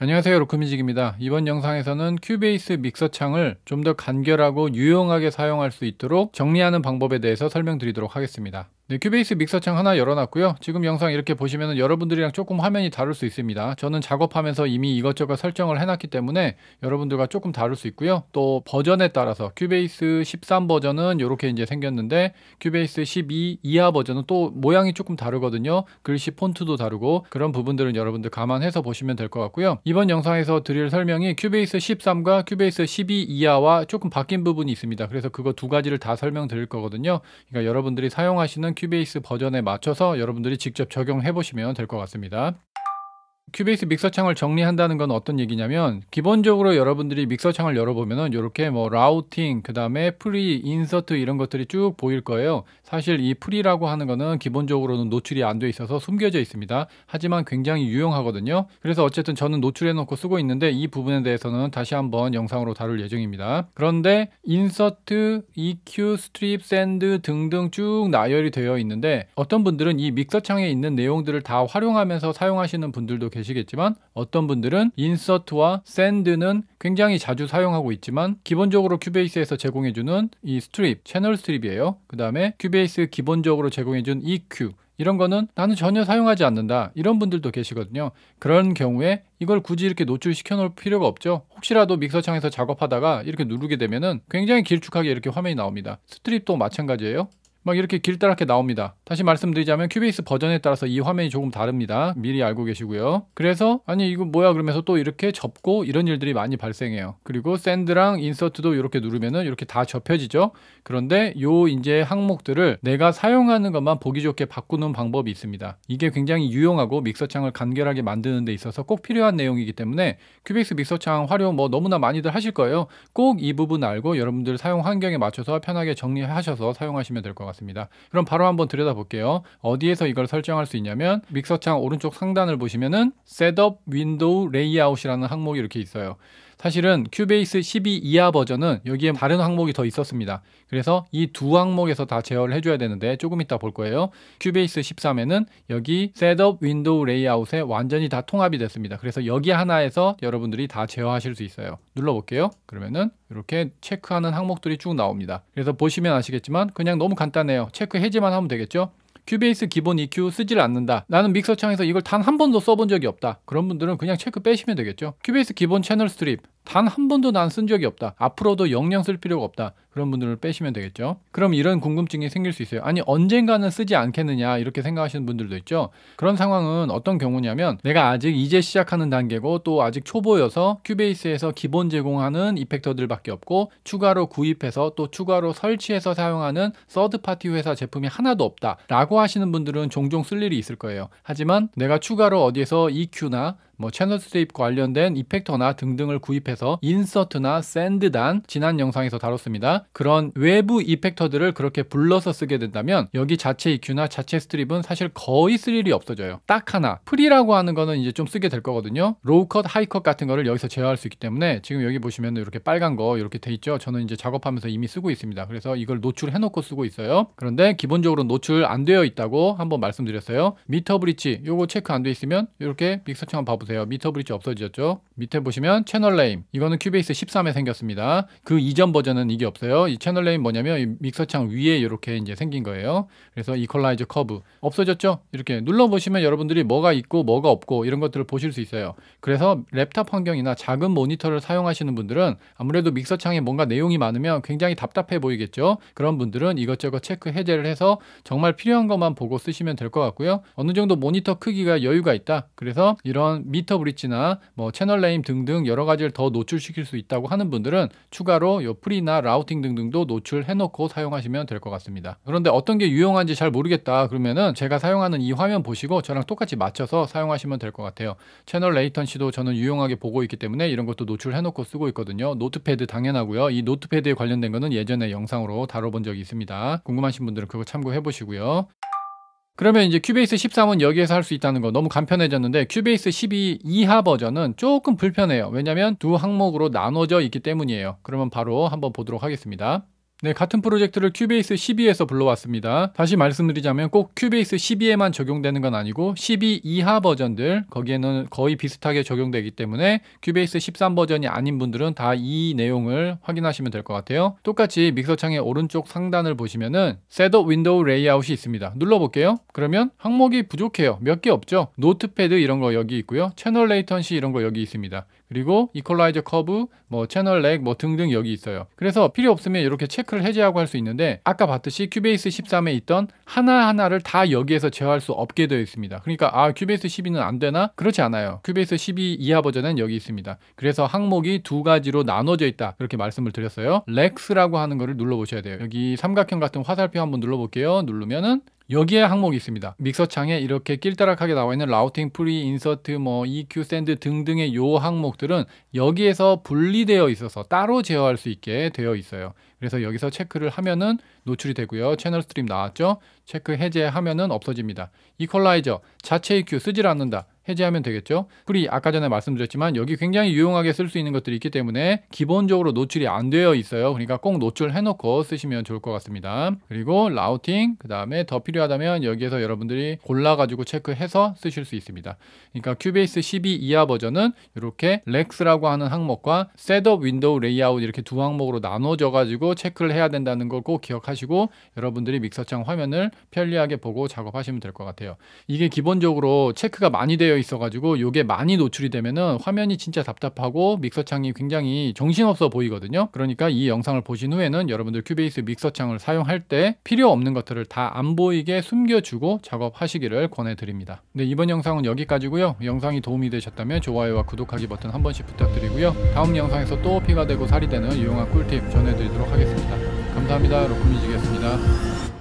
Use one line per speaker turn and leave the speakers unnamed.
안녕하세요 로크뮤직입니다. 이번 영상에서는 큐베이스 믹서 창을 좀 더 간결하고 유용하게 사용할 수 있도록 정리하는 방법에 대해서 설명드리도록 하겠습니다. 네, 큐베이스 믹서창 하나 열어놨고요. 지금 영상 이렇게 보시면 여러분들이랑 조금 화면이 다를 수 있습니다. 저는 작업하면서 이미 이것저것 설정을 해놨기 때문에 여러분들과 조금 다를 수 있고요. 또 버전에 따라서 큐베이스 13 버전은 이렇게 이제 생겼는데 큐베이스 12 이하 버전은 또 모양이 조금 다르거든요. 글씨 폰트도 다르고 그런 부분들은 여러분들 감안해서 보시면 될 것 같고요. 이번 영상에서 드릴 설명이 큐베이스 13과 큐베이스 12 이하와 조금 바뀐 부분이 있습니다. 그래서 그거 두 가지를 다 설명드릴 거거든요. 그러니까 여러분들이 사용하시는 큐베이스 버전에 맞춰서 여러분들이 직접 적용해 보시면 될 것 같습니다. 큐베이스 믹서 창을 정리한다는 건 어떤 얘기냐면 기본적으로 여러분들이 믹서 창을 열어보면 이렇게 뭐 라우팅 그다음에 프리 인서트 이런 것들이 쭉 보일 거예요. 사실 이 프리라고 하는 거는 기본적으로는 노출이 안 돼 있어서 숨겨져 있습니다. 하지만 굉장히 유용하거든요. 그래서 어쨌든 저는 노출해 놓고 쓰고 있는데 이 부분에 대해서는 다시 한번 영상으로 다룰 예정입니다. 그런데 인서트, EQ, 스트립, 샌드 등등 쭉 나열이 되어 있는데 어떤 분들은 이 믹서 창에 있는 내용들을 다 활용하면서 사용하시는 분들도 계세요. 계시겠지만 어떤 분들은 인서트와 샌드는 굉장히 자주 사용하고 있지만 기본적으로 큐베이스에서 제공해주는 이 스트립, 채널 스트립이에요. 그 다음에 큐베이스 기본적으로 제공해준 EQ 이런 거는 나는 전혀 사용하지 않는다 이런 분들도 계시거든요 그런 경우에 이걸 굳이 이렇게 노출시켜 놓을 필요가 없죠 혹시라도 믹서창에서 작업하다가 이렇게 누르게 되면은 굉장히 길쭉하게 이렇게 화면이 나옵니다 스트립도 마찬가지예요 막 이렇게 길다랗게 나옵니다. 다시 말씀드리자면 큐베이스 버전에 따라서 이 화면이 조금 다릅니다. 미리 알고 계시고요. 그래서 아니 이거 뭐야 그러면서 또 이렇게 접고 이런 일들이 많이 발생해요. 그리고 샌드랑 인서트도 이렇게 누르면은 이렇게 다 접혀지죠. 그런데 요 이제 항목들을 내가 사용하는 것만 보기 좋게 바꾸는 방법이 있습니다. 이게 굉장히 유용하고 믹서창을 간결하게 만드는 데 있어서 꼭 필요한 내용이기 때문에 큐베이스 믹서창 활용 뭐 너무나 많이들 하실 거예요. 꼭 이 부분 알고 여러분들 사용 환경에 맞춰서 편하게 정리하셔서 사용하시면 될 것 같습니다. 같습니다. 그럼 바로 한번 들여다볼게요. 어디에서 이걸 설정할 수 있냐면 믹서창 오른쪽 상단을 보시면은 Setup Window Layout이라는 항목이 이렇게 있어요. 사실은 큐베이스 12 이하 버전은 여기에 다른 항목이 더 있었습니다. 그래서 이 두 항목에서 다 제어를 해줘야 되는데 조금 이따 볼 거예요. 큐베이스 13에는 여기 셋업 윈도우 레이아웃에 완전히 다 통합이 됐습니다. 그래서 여기 하나에서 여러분들이 다 제어하실 수 있어요. 눌러볼게요. 그러면은 이렇게 체크하는 항목들이 쭉 나옵니다. 그래서 보시면 아시겠지만 그냥 너무 간단해요. 체크 해제만 하면 되겠죠? 큐베이스 기본 EQ 쓰질 않는다. 나는 믹서창에서 이걸 단 한 번도 써본 적이 없다. 그런 분들은 그냥 체크 빼시면 되겠죠. 큐베이스 기본 채널 스트립 단한 번도 난 쓴 적이 없다. 앞으로도 영영 쓸 필요가 없다. 그런 분들을 빼시면 되겠죠. 그럼 이런 궁금증이 생길 수 있어요. 아니 언젠가는 쓰지 않겠느냐 이렇게 생각하시는 분들도 있죠. 그런 상황은 어떤 경우냐면 내가 아직 이제 시작하는 단계고 또 아직 초보여서 큐베이스에서 기본 제공하는 이펙터들밖에 없고 추가로 구입해서 또 추가로 설치해서 사용하는 서드파티 회사 제품이 하나도 없다 라고 하시는 분들은 종종 쓸 일이 있을 거예요. 하지만 내가 추가로 어디에서 EQ나 뭐 채널 스 수입 관련된 이펙터나 등등을 구입해서 인서트나 샌드단 지난 영상에서 다뤘습니다. 그런 외부 이펙터들을 그렇게 불러서 쓰게 된다면 여기 자체 EQ나 자체 스트립은 사실 거의 쓸 일이 없어져요. 딱 하나 프리라고 하는 거는 이제 좀 쓰게 될 거거든요. 로우컷, 하이컷 같은 거를 여기서 제어할 수 있기 때문에 지금 여기 보시면 이렇게 빨간 거 이렇게 돼 있죠. 저는 이제 작업하면서 이미 쓰고 있습니다. 그래서 이걸 노출해 놓고 쓰고 있어요. 그런데 기본적으로 노출 안 되어 있다고 한번 말씀드렸어요. 미터 브릿지 요거 체크 안 돼 있으면 이렇게 믹서 창 한번 봐보세요. 보세요. 미터 브릿지 없어지셨죠? 밑에 보시면 채널 네임. 이거는 큐베이스 13에 생겼습니다. 그 이전 버전은 이게 없어요. 이 채널 네임 뭐냐면 믹서 창 위에 이렇게 이제 생긴 거예요. 그래서 이퀄라이저 커브 없어졌죠? 이렇게 눌러 보시면 여러분들이 뭐가 있고 뭐가 없고 이런 것들을 보실 수 있어요. 그래서 랩탑 환경이나 작은 모니터를 사용하시는 분들은 아무래도 믹서 창에 뭔가 내용이 많으면 굉장히 답답해 보이겠죠? 그런 분들은 이것저것 체크 해제를 해서 정말 필요한 것만 보고 쓰시면 될 것 같고요. 어느 정도 모니터 크기가 여유가 있다. 그래서 이런 미 미터 브릿지나 뭐 채널 네임 등등 여러 가지를 더 노출시킬 수 있다고 하는 분들은 추가로 요 프리나 라우팅 등등도 노출해 놓고 사용하시면 될 것 같습니다. 그런데 어떤 게 유용한지 잘 모르겠다 그러면은 제가 사용하는 이 화면 보시고 저랑 똑같이 맞춰서 사용하시면 될 것 같아요. 채널 레이턴시도 저는 유용하게 보고 있기 때문에 이런 것도 노출해 놓고 쓰고 있거든요. 노트패드 당연하고요. 이 노트패드에 관련된 거는 예전에 영상으로 다뤄본 적이 있습니다. 궁금하신 분들은 그거 참고해 보시고요. 그러면 이제 큐베이스 13은 여기에서 할 수 있다는 거 너무 간편해졌는데 큐베이스 12 이하 버전은 조금 불편해요. 왜냐면 두 항목으로 나눠져 있기 때문이에요. 그러면 바로 한번 보도록 하겠습니다. 네, 같은 프로젝트를 큐베이스 12에서 불러왔습니다. 다시 말씀드리자면 꼭 큐베이스 12에만 적용되는 건 아니고 12 이하 버전들 거기에는 거의 비슷하게 적용되기 때문에 큐베이스 13 버전이 아닌 분들은 다 이 내용을 확인하시면 될 것 같아요. 똑같이 믹서창의 오른쪽 상단을 보시면은 셋업 윈도우 레이아웃이 있습니다. 눌러볼게요. 그러면 항목이 부족해요. 몇 개 없죠? 노트패드 이런 거 여기 있고요. 채널 레이턴시 이런 거 여기 있습니다. 그리고 이퀄라이저 커브, 뭐 채널 렉, 뭐 등등 여기 있어요. 그래서 필요 없으면 이렇게 체크를 해제하고 할 수 있는데 아까 봤듯이 큐베이스 13에 있던 하나하나를 다 여기에서 제어할 수 없게 되어 있습니다. 그러니까 아 큐베이스 12는 안 되나? 그렇지 않아요. 큐베이스 12 이하 버전은 여기 있습니다. 그래서 항목이 두 가지로 나눠져 있다. 그렇게 말씀을 드렸어요. 렉스라고 하는 거를 눌러보셔야 돼요. 여기 삼각형 같은 화살표 한번 눌러볼게요. 누르면은 여기에 항목이 있습니다. 믹서창에 이렇게 낄따락하게 나와 있는 라우팅, 프리, 인서트, 뭐 EQ, 샌드 등등의 요 항목들은 여기에서 분리되어 있어서 따로 제어할 수 있게 되어 있어요. 그래서 여기서 체크를 하면은 노출이 되고요. 채널 스트림 나왔죠? 체크 해제하면은 없어집니다. 이퀄라이저 자체 EQ 쓰질 않는다. 해제하면 되겠죠. 풀이 아까 전에 말씀드렸지만 여기 굉장히 유용하게 쓸 수 있는 것들이 있기 때문에 기본적으로 노출이 안 되어 있어요. 그러니까 꼭 노출해놓고 쓰시면 좋을 것 같습니다. 그리고 라우팅, 그 다음에 더 필요하다면 여기에서 여러분들이 골라가지고 체크해서 쓰실 수 있습니다. 그러니까 큐베이스 12 이하 버전은 이렇게 렉스라고 하는 항목과 셋업 윈도우 레이아웃 이렇게 두 항목으로 나눠져 가지고 체크를 해야 된다는 걸 꼭 기억하시고 여러분들이 믹서창 화면을 편리하게 보고 작업하시면 될 것 같아요. 이게 기본적으로 체크가 많이 되어 있어가지고 이게 많이 노출이 되면은 화면이 진짜 답답하고 믹서창이 굉장히 정신없어 보이거든요. 그러니까 이 영상을 보신 후에는 여러분들 큐베이스 믹서창을 사용할 때 필요 없는 것들을 다 안 보이게 숨겨주고 작업하시기를 권해드립니다. 네 이번 영상은 여기까지고요. 영상이 도움이 되셨다면 좋아요와 구독하기 버튼 한 번씩 부탁드리고요. 다음 영상에서 또 피가 되고 살이 되는 유용한 꿀팁 전해드리도록 하겠습니다. 감사합니다. 로쿠뮤직이었습니다.